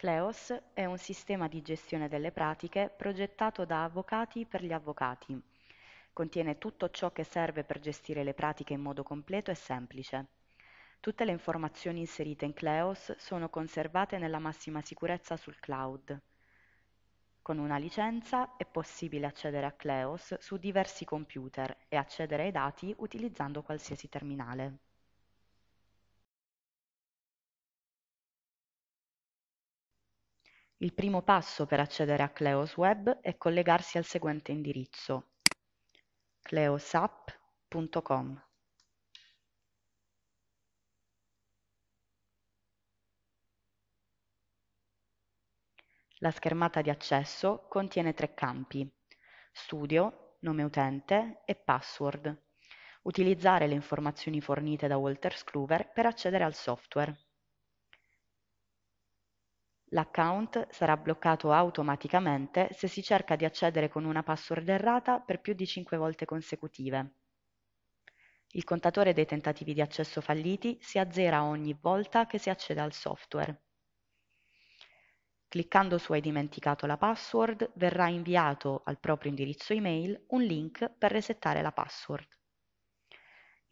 CLEOS è un sistema di gestione delle pratiche progettato da avvocati per gli avvocati. Contiene tutto ciò che serve per gestire le pratiche in modo completo e semplice. Tutte le informazioni inserite in CLEOS sono conservate nella massima sicurezza sul cloud. Con una licenza è possibile accedere a CLEOS su diversi computer e accedere ai dati utilizzando qualsiasi terminale. Il primo passo per accedere a Kleos Web è collegarsi al seguente indirizzo: kleosapp.com. La schermata di accesso contiene tre campi: studio, nome utente e password. Utilizzare le informazioni fornite da Walter Scluver per accedere al software. L'account sarà bloccato automaticamente se si cerca di accedere con una password errata per più di 5 volte consecutive. Il contatore dei tentativi di accesso falliti si azzera ogni volta che si accede al software. Cliccando su Hai dimenticato la password verrà inviato al proprio indirizzo email un link per resettare la password.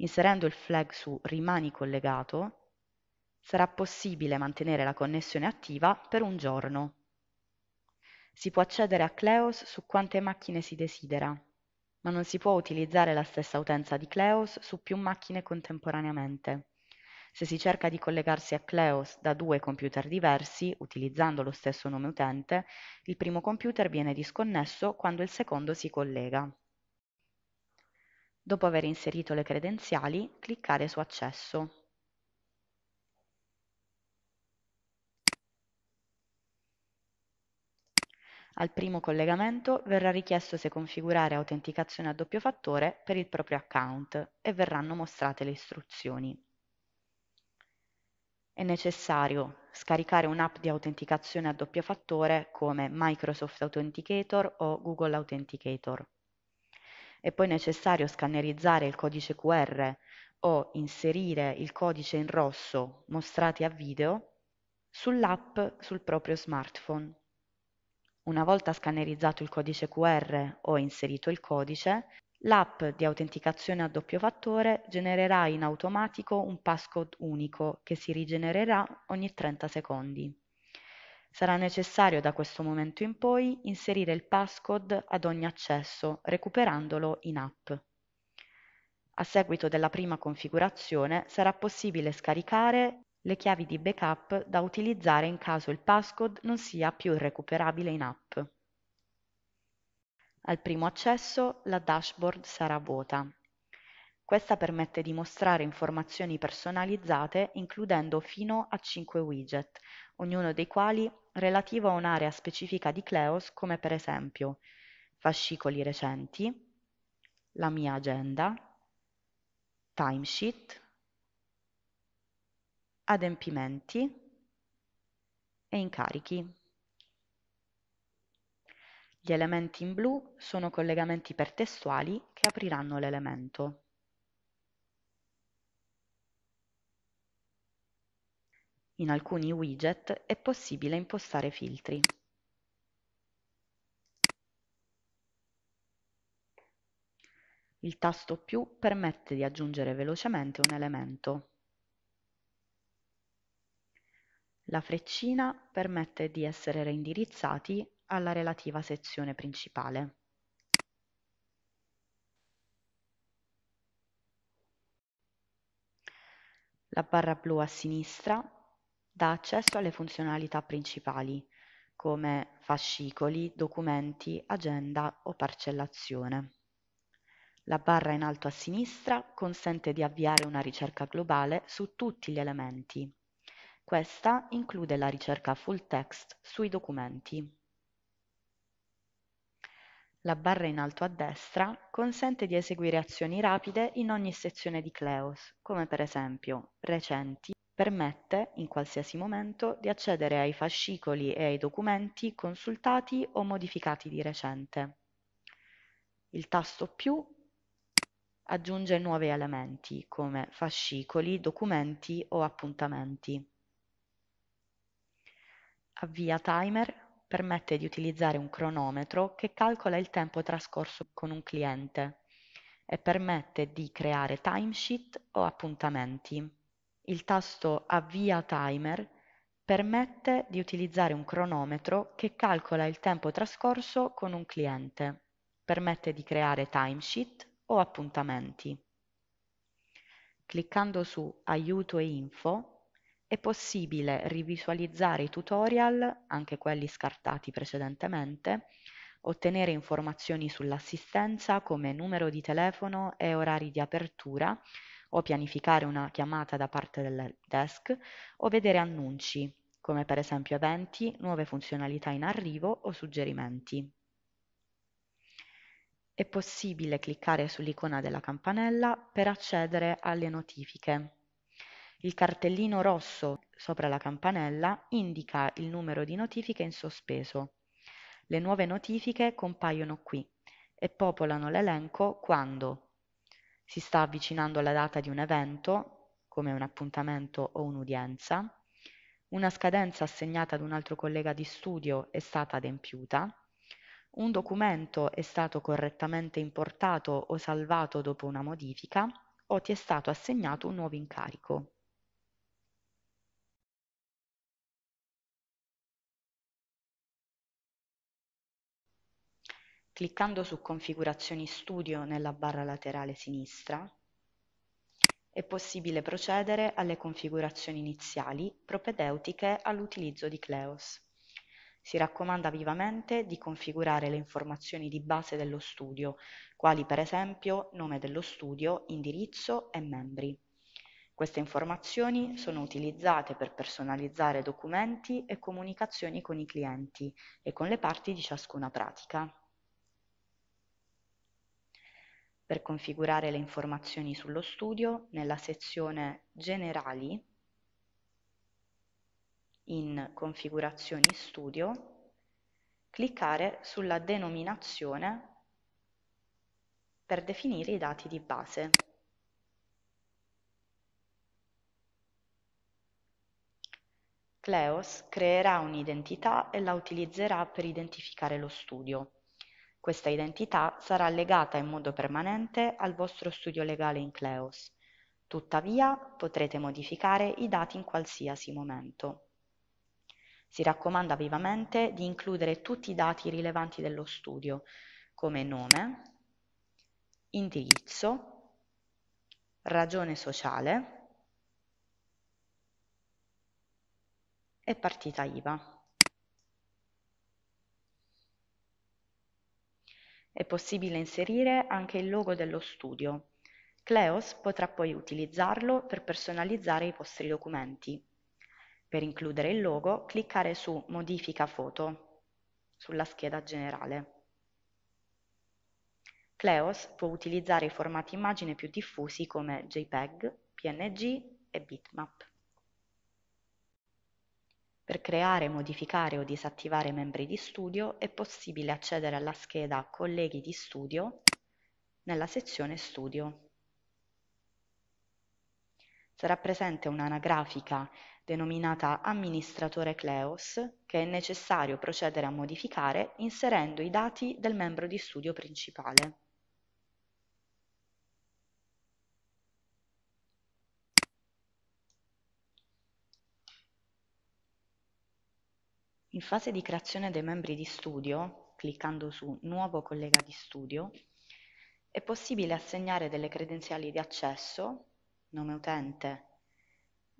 Inserendo il flag su Rimani collegato Sarà possibile mantenere la connessione attiva per un giorno. Si può accedere a Kleos su quante macchine si desidera, ma non si può utilizzare la stessa utenza di Kleos su più macchine contemporaneamente. Se si cerca di collegarsi a Kleos da due computer diversi, utilizzando lo stesso nome utente, il primo computer viene disconnesso quando il secondo si collega. Dopo aver inserito le credenziali, cliccare su Accesso. Al primo collegamento verrà richiesto se configurare autenticazione a doppio fattore per il proprio account e verranno mostrate le istruzioni. È necessario scaricare un'app di autenticazione a doppio fattore come Microsoft Authenticator o Google Authenticator. È poi necessario scannerizzare il codice QR o inserire il codice in rosso mostrati a video sull'app sul proprio smartphone. Una volta scannerizzato il codice QR o inserito il codice, l'app di autenticazione a doppio fattore genererà in automatico un passcode unico che si rigenererà ogni 30 secondi. Sarà necessario da questo momento in poi inserire il passcode ad ogni accesso, recuperandolo in app. A seguito della prima configurazione sarà possibile scaricare le chiavi di backup da utilizzare in caso il passcode non sia più recuperabile in app. Al primo accesso la dashboard sarà vuota. Questa permette di mostrare informazioni personalizzate includendo fino a 5 widget, ognuno dei quali relativo a un'area specifica di Cleos come per esempio fascicoli recenti, la mia agenda, timesheet, adempimenti e incarichi. Gli elementi in blu sono collegamenti ipertestuali che apriranno l'elemento. In alcuni widget è possibile impostare filtri. Il tasto più permette di aggiungere velocemente un elemento. La freccina permette di essere reindirizzati alla relativa sezione principale. La barra blu a sinistra dà accesso alle funzionalità principali come fascicoli, documenti, agenda o parcellazione. La barra in alto a sinistra consente di avviare una ricerca globale su tutti gli elementi questa include la ricerca full text sui documenti. La barra in alto a destra consente di eseguire azioni rapide in ogni sezione di Cleos, come per esempio recenti, permette, in qualsiasi momento, di accedere ai fascicoli e ai documenti consultati o modificati di recente. Il tasto più aggiunge nuovi elementi come fascicoli, documenti o appuntamenti. Avvia Timer permette di utilizzare un cronometro che calcola il tempo trascorso con un cliente e permette di creare timesheet o appuntamenti. Il tasto Avvia Timer permette di utilizzare un cronometro che calcola il tempo trascorso con un cliente. Permette di creare timesheet o appuntamenti. Cliccando su Aiuto e Info è possibile rivisualizzare i tutorial, anche quelli scartati precedentemente, ottenere informazioni sull'assistenza come numero di telefono e orari di apertura o pianificare una chiamata da parte del desk o vedere annunci, come per esempio eventi, nuove funzionalità in arrivo o suggerimenti. È possibile cliccare sull'icona della campanella per accedere alle notifiche. Il cartellino rosso sopra la campanella indica il numero di notifiche in sospeso. Le nuove notifiche compaiono qui e popolano l'elenco quando si sta avvicinando la data di un evento, come un appuntamento o un'udienza, una scadenza assegnata ad un altro collega di studio è stata adempiuta, un documento è stato correttamente importato o salvato dopo una modifica o ti è stato assegnato un nuovo incarico. cliccando su Configurazioni Studio nella barra laterale sinistra, è possibile procedere alle configurazioni iniziali propedeutiche all'utilizzo di Cleos. Si raccomanda vivamente di configurare le informazioni di base dello studio, quali per esempio nome dello studio, indirizzo e membri. Queste informazioni sono utilizzate per personalizzare documenti e comunicazioni con i clienti e con le parti di ciascuna pratica per configurare le informazioni sullo studio nella sezione Generali in Configurazioni Studio, cliccare sulla denominazione per definire i dati di base. Cleos creerà un'identità e la utilizzerà per identificare lo studio. Questa identità sarà legata in modo permanente al vostro studio legale in Cleos. Tuttavia potrete modificare i dati in qualsiasi momento. Si raccomanda vivamente di includere tutti i dati rilevanti dello studio, come nome, indirizzo, ragione sociale e partita IVA. È possibile inserire anche il logo dello studio. Cleos potrà poi utilizzarlo per personalizzare i vostri documenti. Per includere il logo, cliccare su Modifica foto sulla scheda generale. Cleos può utilizzare i formati immagine più diffusi come JPEG, PNG e bitmap. Per creare, modificare o disattivare membri di studio è possibile accedere alla scheda Colleghi di studio nella sezione Studio. Sarà presente un'anagrafica denominata amministratore Cleos, che è necessario procedere a modificare inserendo i dati del membro di studio principale. In fase di creazione dei membri di studio, cliccando su Nuovo collega di studio, è possibile assegnare delle credenziali di accesso, nome utente,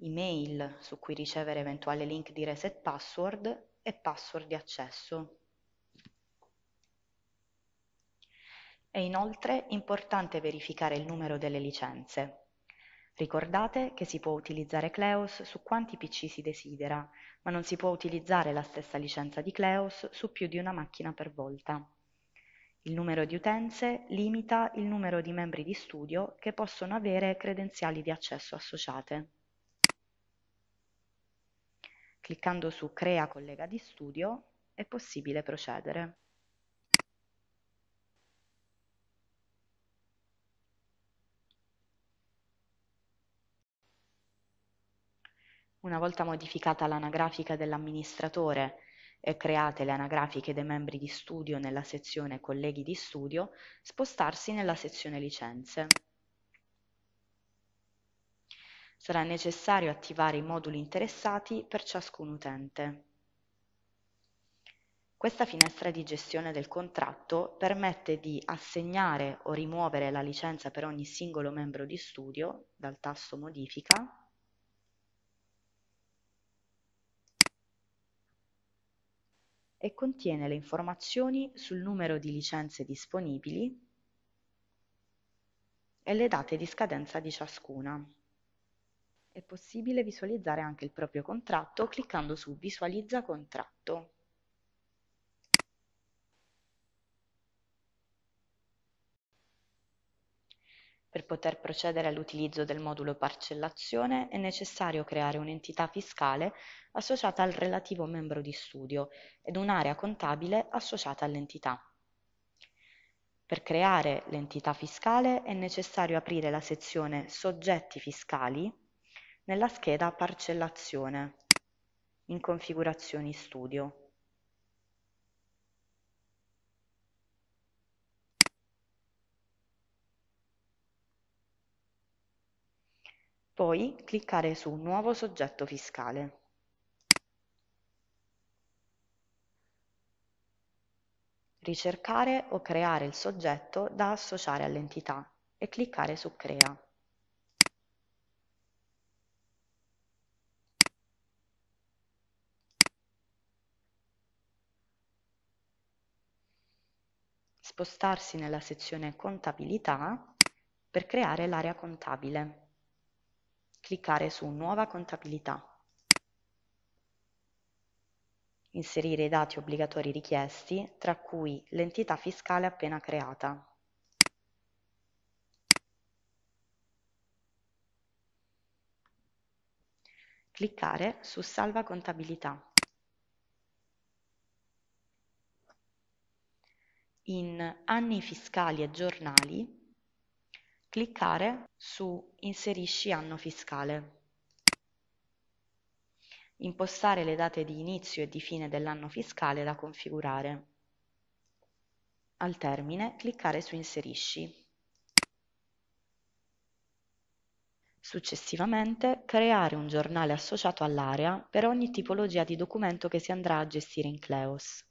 email su cui ricevere eventuali link di reset password e password di accesso. È inoltre importante verificare il numero delle licenze. Ricordate che si può utilizzare Kleos su quanti pc si desidera, ma non si può utilizzare la stessa licenza di Kleos su più di una macchina per volta. Il numero di utenze limita il numero di membri di studio che possono avere credenziali di accesso associate. Cliccando su Crea collega di studio è possibile procedere. Una volta modificata l'anagrafica dell'amministratore e create le anagrafiche dei membri di studio nella sezione Colleghi di studio, spostarsi nella sezione Licenze. Sarà necessario attivare i moduli interessati per ciascun utente. Questa finestra di gestione del contratto permette di assegnare o rimuovere la licenza per ogni singolo membro di studio dal tasto Modifica e contiene le informazioni sul numero di licenze disponibili e le date di scadenza di ciascuna. È possibile visualizzare anche il proprio contratto cliccando su Visualizza contratto. Per poter procedere all'utilizzo del modulo parcellazione è necessario creare un'entità fiscale associata al relativo membro di studio ed un'area contabile associata all'entità. Per creare l'entità fiscale è necessario aprire la sezione Soggetti fiscali nella scheda Parcellazione in Configurazioni Studio. Poi cliccare su Nuovo soggetto fiscale. Ricercare o creare il soggetto da associare all'entità e cliccare su Crea. spostarsi nella sezione Contabilità per creare l'area contabile cliccare su Nuova contabilità. Inserire i dati obbligatori richiesti, tra cui l'entità fiscale appena creata. Cliccare su Salva contabilità. In anni fiscali e giornali cliccare su Inserisci anno fiscale, impostare le date di inizio e di fine dell'anno fiscale da configurare. Al termine cliccare su Inserisci. Successivamente, creare un giornale associato all'area per ogni tipologia di documento che si andrà a gestire in Cleos.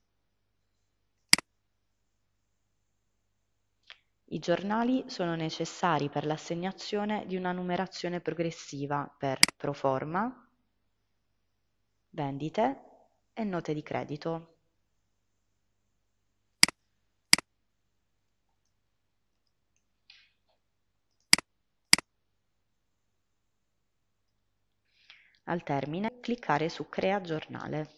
I giornali sono necessari per l'assegnazione di una numerazione progressiva per proforma, vendite e note di credito. Al termine, cliccare su Crea giornale.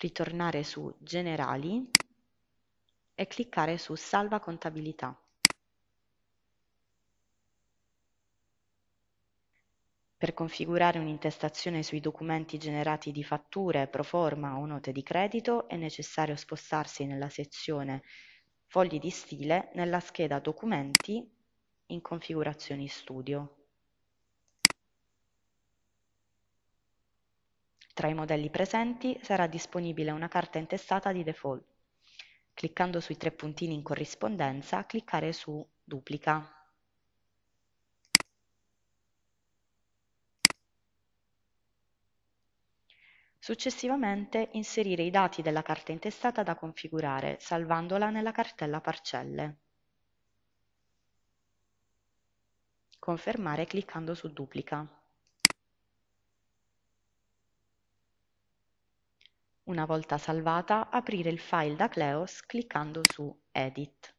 Ritornare su Generali e cliccare su Salva contabilità. Per configurare un'intestazione sui documenti generati di fatture, proforma o note di credito è necessario spostarsi nella sezione Fogli di stile nella scheda Documenti in Configurazioni Studio. Tra i modelli presenti sarà disponibile una carta intestata di default. Cliccando sui tre puntini in corrispondenza, cliccare su "Duplica". Successivamente inserire i dati della carta intestata da configurare, salvandola nella cartella Parcelle. Confermare cliccando su Duplica. Una volta salvata, aprire il file da Kleos cliccando su Edit.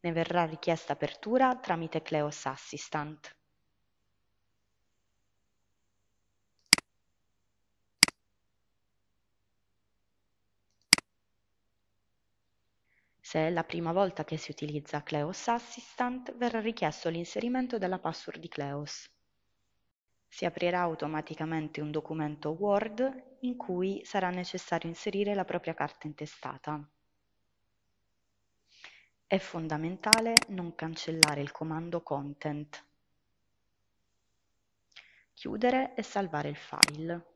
Ne verrà richiesta apertura tramite Kleos Assistant. Se è la prima volta che si utilizza Kleos Assistant, verrà richiesto l'inserimento della password di Kleos. Si aprirà automaticamente un documento Word in cui sarà necessario inserire la propria carta intestata. È fondamentale non cancellare il comando Content. Chiudere e salvare il file.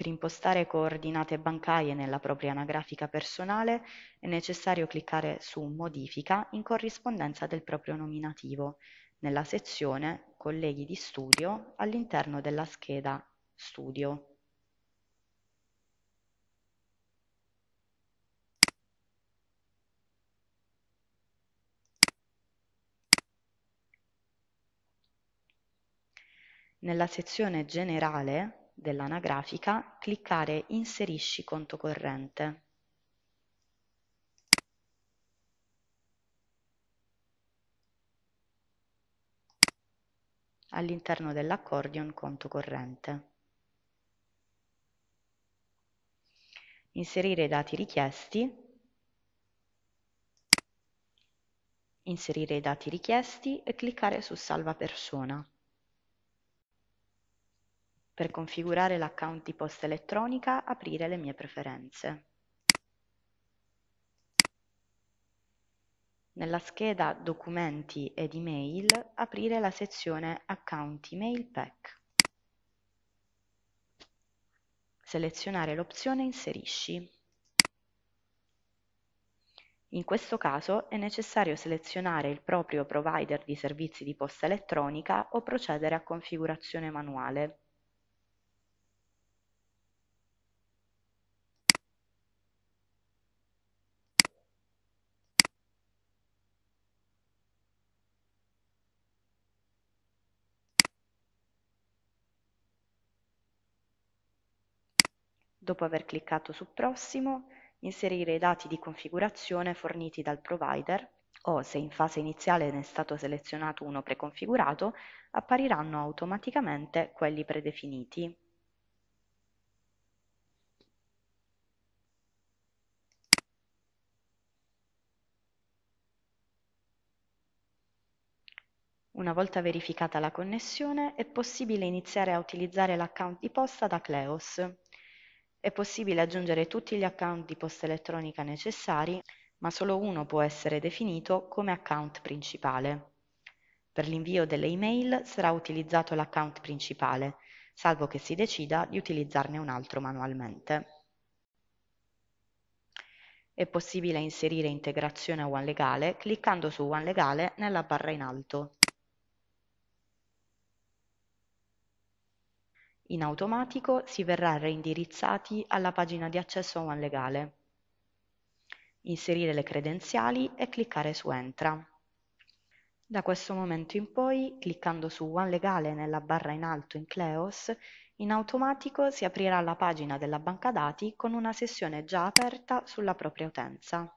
Per impostare coordinate bancarie nella propria anagrafica personale è necessario cliccare su Modifica in corrispondenza del proprio nominativo nella sezione Colleghi di studio all'interno della scheda Studio. Nella sezione generale dell'anagrafica cliccare Inserisci conto corrente. All'interno dell'accordion conto corrente. Inserire i dati richiesti inserire i dati richiesti e cliccare su Salva persona. Per configurare l'account di posta elettronica aprire le mie preferenze. Nella scheda Documenti ed email aprire la sezione Account Email Pack. Selezionare l'opzione Inserisci. In questo caso è necessario selezionare il proprio provider di servizi di posta elettronica o procedere a configurazione manuale. Dopo aver cliccato su Prossimo, inserire i dati di configurazione forniti dal provider o, se in fase iniziale ne è stato selezionato uno preconfigurato, appariranno automaticamente quelli predefiniti. Una volta verificata la connessione è possibile iniziare a utilizzare l'account di posta da Cleos. È possibile aggiungere tutti gli account di posta elettronica necessari, ma solo uno può essere definito come account principale. Per l'invio delle email sarà utilizzato l'account principale, salvo che si decida di utilizzarne un altro manualmente. È possibile inserire integrazione a OneLegale cliccando su OneLegale nella barra in alto In automatico si verrà reindirizzati alla pagina di accesso a OneLegale. Inserire le credenziali e cliccare su Entra. Da questo momento in poi, cliccando su OneLegale nella barra in alto in Cleos, in automatico si aprirà la pagina della banca dati con una sessione già aperta sulla propria utenza.